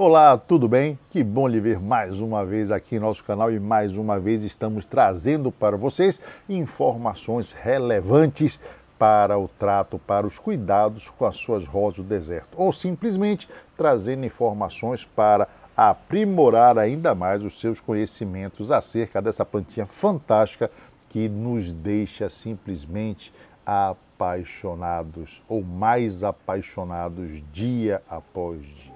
Olá, tudo bem? Que bom lhe ver mais uma vez aqui em nosso canal e mais uma vez estamos trazendo para vocês informações relevantes para o trato, para os cuidados com as suas rosas do deserto, ou simplesmente trazendo informações para aprimorar ainda mais os seus conhecimentos acerca dessa plantinha fantástica que nos deixa simplesmente apaixonados ou mais apaixonados dia após dia.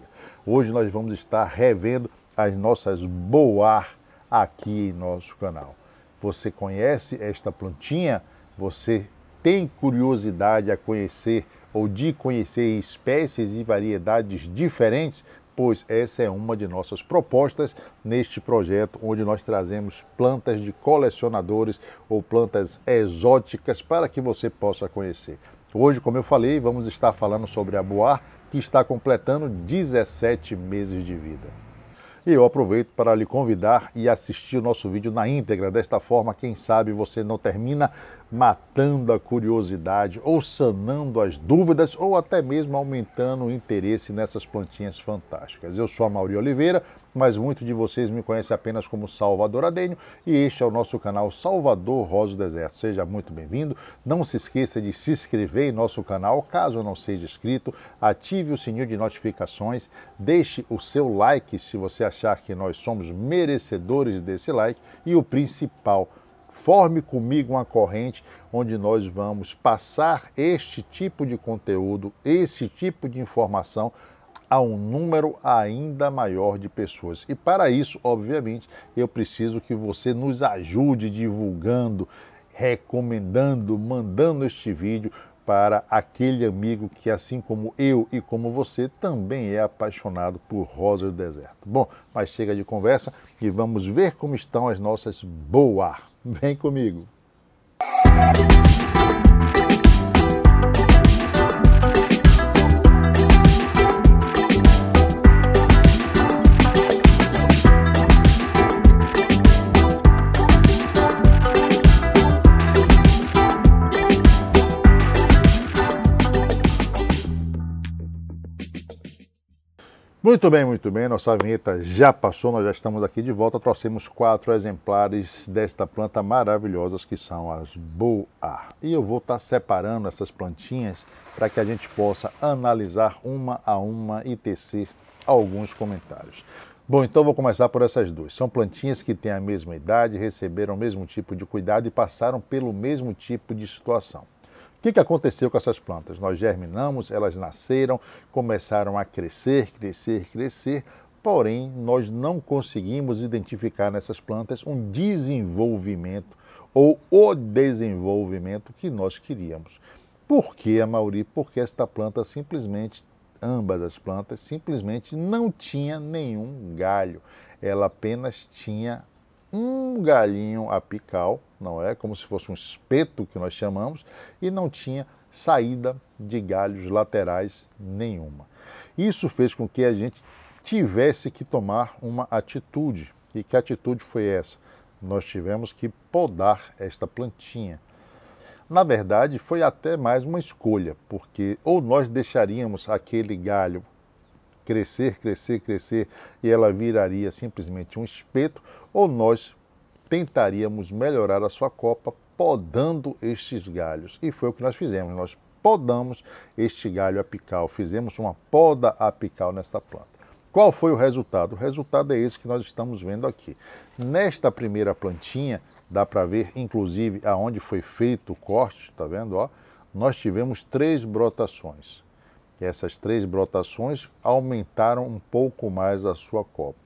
Hoje nós vamos estar revendo as nossas boar aqui em nosso canal. Você conhece esta plantinha? Você tem curiosidade a conhecer ou de conhecer espécies e variedades diferentes? Pois essa é uma de nossas propostas neste projeto, onde nós trazemos plantas de colecionadores ou plantas exóticas para que você possa conhecer. Hoje, como eu falei, vamos estar falando sobre a boar, que está completando 17 meses de vida. E eu aproveito para lhe convidar e assistir o nosso vídeo na íntegra. Desta forma, quem sabe você não termina matando a curiosidade ou sanando as dúvidas ou até mesmo aumentando o interesse nessas plantinhas fantásticas. Eu sou a Mauri Oliveira, mas muitos de vocês me conhecem apenas como Salvador Adenho e este é o nosso canal Salvador Rosa do Deserto. Seja muito bem-vindo. Não se esqueça de se inscrever em nosso canal, caso não seja inscrito, ative o sininho de notificações, deixe o seu like se você achar que nós somos merecedores desse like e o principal forme comigo uma corrente onde nós vamos passar este tipo de conteúdo, esse tipo de informação a um número ainda maior de pessoas. E para isso, obviamente, eu preciso que você nos ajude divulgando, recomendando, mandando este vídeo para aquele amigo que, assim como eu e como você, também é apaixonado por Rosa do Deserto. Bom, mas chega de conversa e vamos ver como estão as nossas boas. Vem comigo! Muito bem, muito bem. Nossa vinheta já passou, nós já estamos aqui de volta. Trouxemos quatro exemplares desta planta maravilhosa que são as boa. E eu vou estar tá separando essas plantinhas para que a gente possa analisar uma a uma e tecer alguns comentários. Bom, então vou começar por essas duas. São plantinhas que têm a mesma idade, receberam o mesmo tipo de cuidado e passaram pelo mesmo tipo de situação. O que, que aconteceu com essas plantas? Nós germinamos, elas nasceram, começaram a crescer, crescer, crescer, porém nós não conseguimos identificar nessas plantas um desenvolvimento ou o desenvolvimento que nós queríamos. Por que, Mauri? Porque esta planta simplesmente, ambas as plantas, simplesmente não tinha nenhum galho. Ela apenas tinha um galinho apical, não é? Como se fosse um espeto que nós chamamos, e não tinha saída de galhos laterais nenhuma. Isso fez com que a gente tivesse que tomar uma atitude. E que atitude foi essa? Nós tivemos que podar esta plantinha. Na verdade, foi até mais uma escolha, porque ou nós deixaríamos aquele galho crescer, crescer, crescer e ela viraria simplesmente um espeto, ou nós tentaríamos melhorar a sua copa podando estes galhos. E foi o que nós fizemos. Nós podamos este galho apical, fizemos uma poda apical nesta planta. Qual foi o resultado? O resultado é esse que nós estamos vendo aqui. Nesta primeira plantinha, dá para ver inclusive aonde foi feito o corte, tá vendo, ó? Nós tivemos três brotações. Essas três brotações aumentaram um pouco mais a sua copa.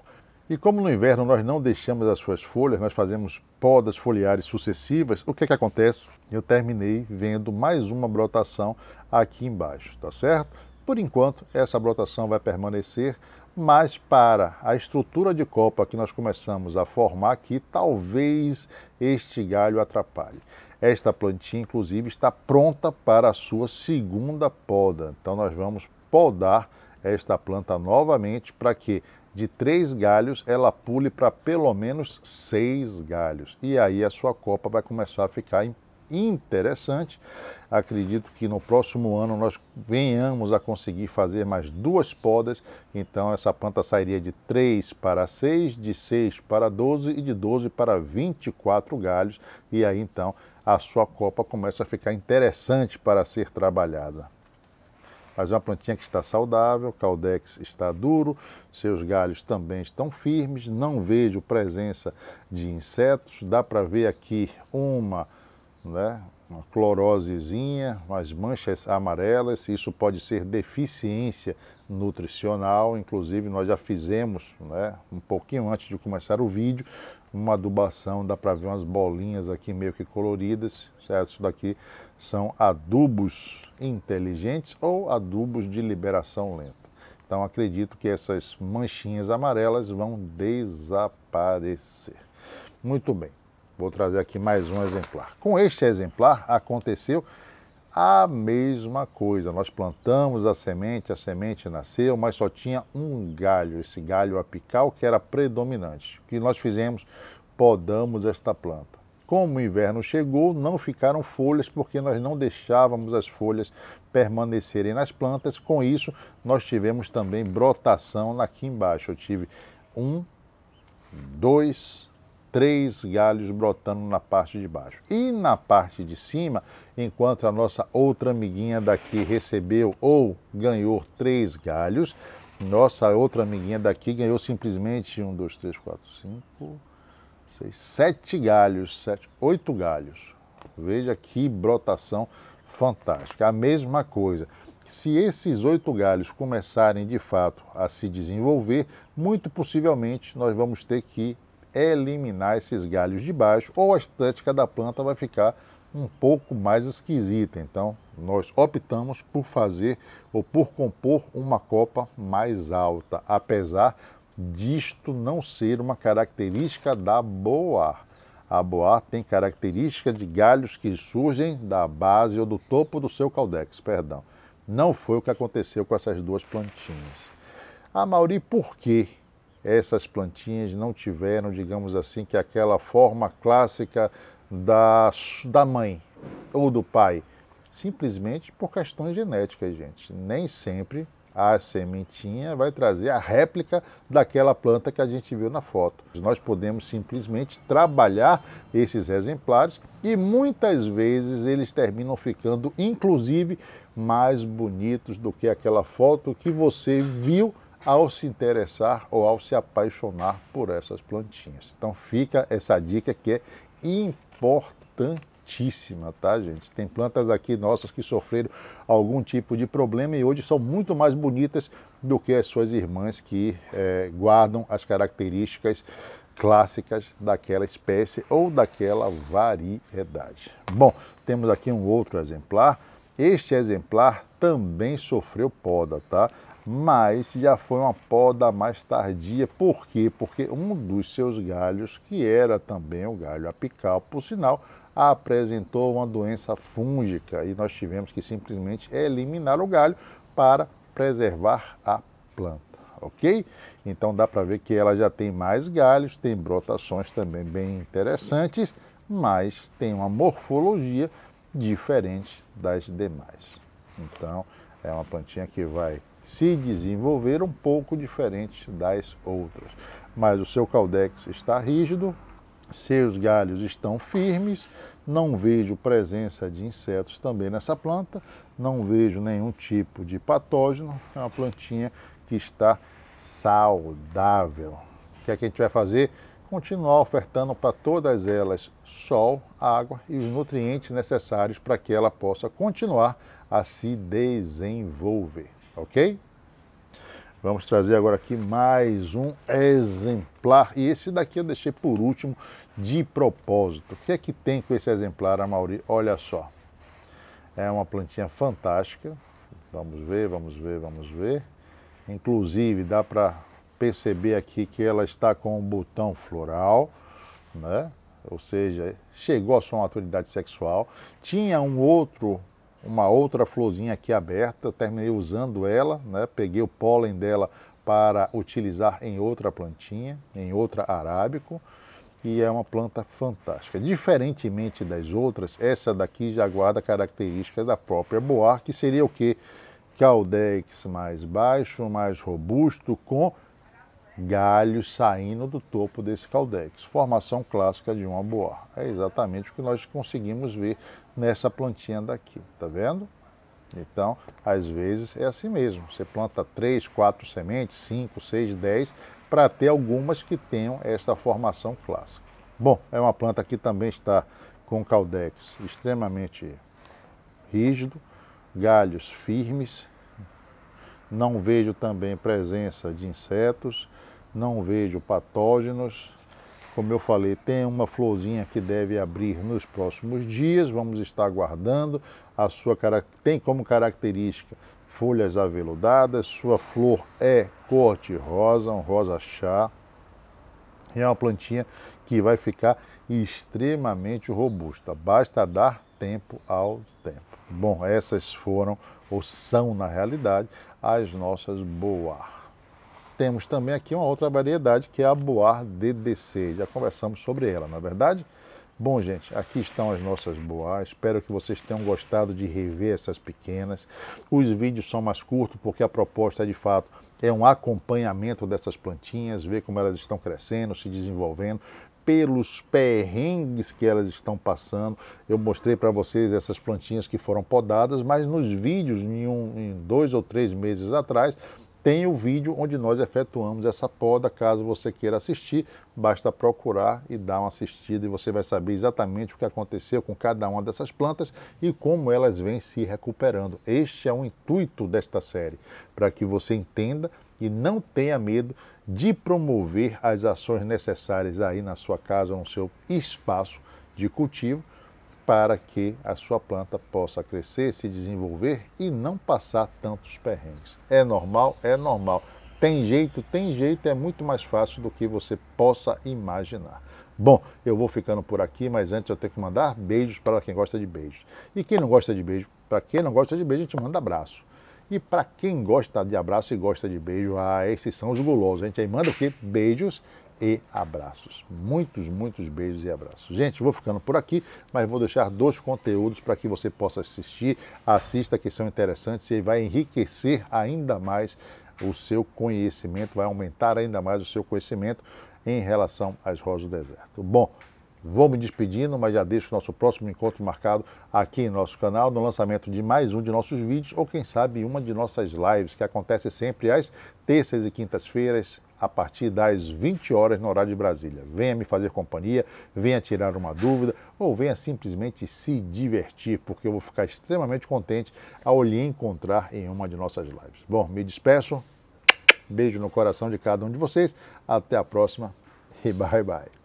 E como no inverno nós não deixamos as suas folhas, nós fazemos podas foliares sucessivas, o que é que acontece? Eu terminei vendo mais uma brotação aqui embaixo, tá certo? Por enquanto, essa brotação vai permanecer, mas para a estrutura de copa que nós começamos a formar aqui, talvez este galho atrapalhe. Esta plantinha, inclusive, está pronta para a sua segunda poda. Então, nós vamos podar esta planta novamente para que de três galhos ela pule para pelo menos seis galhos. E aí a sua copa vai começar a ficar interessante. Acredito que no próximo ano nós venhamos a conseguir fazer mais duas podas. Então essa planta sairia de 3 para 6, de 6 para 12 e de 12 para 24 galhos. E aí então a sua copa começa a ficar interessante para ser trabalhada. Mas é uma plantinha que está saudável, o caldex está duro, seus galhos também estão firmes, não vejo presença de insetos. Dá para ver aqui uma, né, uma clorosezinha, umas manchas amarelas, isso pode ser deficiência nutricional, inclusive nós já fizemos, né, um pouquinho antes de começar o vídeo, uma adubação, dá para ver umas bolinhas aqui meio que coloridas, certo? Isso daqui são adubos inteligentes ou adubos de liberação lenta. Então acredito que essas manchinhas amarelas vão desaparecer. Muito bem, vou trazer aqui mais um exemplar. Com este exemplar aconteceu a mesma coisa. Nós plantamos a semente, a semente nasceu, mas só tinha um galho, esse galho apical que era predominante. O que nós fizemos? Podamos esta planta. Como o inverno chegou, não ficaram folhas porque nós não deixávamos as folhas permanecerem nas plantas. Com isso, nós tivemos também brotação aqui embaixo. Eu tive um, dois, três galhos brotando na parte de baixo. E na parte de cima, enquanto a nossa outra amiguinha daqui recebeu ou ganhou três galhos, nossa outra amiguinha daqui ganhou simplesmente um, dois, três, quatro, cinco, seis, sete galhos, sete, oito galhos. Veja que brotação fantástica. A mesma coisa. Se esses oito galhos começarem de fato a se desenvolver, muito possivelmente nós vamos ter que eliminar esses galhos de baixo ou a estética da planta vai ficar um pouco mais esquisita. Então, nós optamos por fazer ou por compor uma copa mais alta, apesar disto não ser uma característica da boa. A boa tem característica de galhos que surgem da base ou do topo do seu caldex, perdão. Não foi o que aconteceu com essas duas plantinhas. A ah, Mauri, por que essas plantinhas não tiveram, digamos assim, que aquela forma clássica da, da mãe ou do pai? Simplesmente por questões genéticas, gente. Nem sempre a sementinha vai trazer a réplica daquela planta que a gente viu na foto. Nós podemos simplesmente trabalhar esses exemplares e muitas vezes eles terminam ficando, inclusive, mais bonitos do que aquela foto que você viu ao se interessar ou ao se apaixonar por essas plantinhas. Então fica essa dica que é importante importantíssima, tá, gente? Tem plantas aqui nossas que sofreram algum tipo de problema e hoje são muito mais bonitas do que as suas irmãs que é, guardam as características clássicas daquela espécie ou daquela variedade. Bom, temos aqui um outro exemplar. Este exemplar também sofreu poda, tá? mas já foi uma poda mais tardia. Por quê? Porque um dos seus galhos, que era também o galho apical, por sinal, apresentou uma doença fúngica e nós tivemos que simplesmente eliminar o galho para preservar a planta, ok? Então dá para ver que ela já tem mais galhos, tem brotações também bem interessantes, mas tem uma morfologia diferente das demais. Então é uma plantinha que vai se desenvolver um pouco diferente das outras. Mas o seu caldex está rígido, seus galhos estão firmes, não vejo presença de insetos também nessa planta, não vejo nenhum tipo de patógeno, é uma plantinha que está saudável. O que é que a gente vai fazer? Continuar ofertando para todas elas sol, água e os nutrientes necessários para que ela possa continuar a se desenvolver ok? Vamos trazer agora aqui mais um exemplar. E esse daqui eu deixei por último de propósito. O que é que tem com esse exemplar, Mauri? Olha só. É uma plantinha fantástica. Vamos ver, vamos ver, vamos ver. Inclusive, dá para perceber aqui que ela está com um botão floral, né? Ou seja, chegou a sua maturidade sexual. Tinha um outro uma outra florzinha aqui aberta, terminei usando ela, né? peguei o pólen dela para utilizar em outra plantinha, em outra arábico, e é uma planta fantástica. Diferentemente das outras, essa daqui já guarda características da própria boar, que seria o que? Caldex mais baixo, mais robusto, com galhos saindo do topo desse caldex. Formação clássica de uma boa. É exatamente o que nós conseguimos ver nessa plantinha daqui, tá vendo? Então, às vezes é assim mesmo. Você planta 3, 4 sementes, 5, 6, 10, para ter algumas que tenham esta formação clássica. Bom, é uma planta que também está com caldex extremamente rígido, galhos firmes. Não vejo também presença de insetos, não vejo patógenos, como eu falei, tem uma florzinha que deve abrir nos próximos dias, vamos estar aguardando. A sua tem como característica folhas aveludadas, sua flor é corte rosa, um rosa chá. E é uma plantinha que vai ficar extremamente robusta. Basta dar tempo ao tempo. Bom, essas foram ou são na realidade as nossas boas temos também aqui uma outra variedade que é a Boar DDC. Já conversamos sobre ela, na é verdade. Bom, gente, aqui estão as nossas boas. Espero que vocês tenham gostado de rever essas pequenas. Os vídeos são mais curtos porque a proposta é de fato é um acompanhamento dessas plantinhas, ver como elas estão crescendo, se desenvolvendo, pelos perrengues que elas estão passando. Eu mostrei para vocês essas plantinhas que foram podadas, mas nos vídeos, em, um, em dois ou três meses atrás, tem o vídeo onde nós efetuamos essa poda. Caso você queira assistir, basta procurar e dar uma assistida e você vai saber exatamente o que aconteceu com cada uma dessas plantas e como elas vêm se recuperando. Este é o intuito desta série, para que você entenda e não tenha medo de promover as ações necessárias aí na sua casa, no seu espaço de cultivo para que a sua planta possa crescer, se desenvolver e não passar tantos perrengues. É normal? É normal. Tem jeito, tem jeito, é muito mais fácil do que você possa imaginar. Bom, eu vou ficando por aqui, mas antes eu tenho que mandar beijos para quem gosta de beijos. E quem não gosta de beijo, para quem não gosta de beijo, a gente manda abraço. E para quem gosta de abraço e gosta de beijo, ah, esses são os gulosos. A gente aí manda o quê? Beijos e abraços. Muitos, muitos beijos e abraços. Gente, vou ficando por aqui, mas vou deixar dois conteúdos para que você possa assistir, assista que são interessantes e vai enriquecer ainda mais o seu conhecimento, vai aumentar ainda mais o seu conhecimento em relação às rosas do deserto. Bom, vou me despedindo, mas já deixo o nosso próximo encontro marcado aqui em nosso canal, no lançamento de mais um de nossos vídeos, ou quem sabe uma de nossas lives, que acontece sempre às terças e quintas-feiras, a partir das 20 horas no horário de Brasília. Venha me fazer companhia, venha tirar uma dúvida ou venha simplesmente se divertir, porque eu vou ficar extremamente contente ao lhe encontrar em uma de nossas lives. Bom, me despeço. Beijo no coração de cada um de vocês. Até a próxima e bye bye.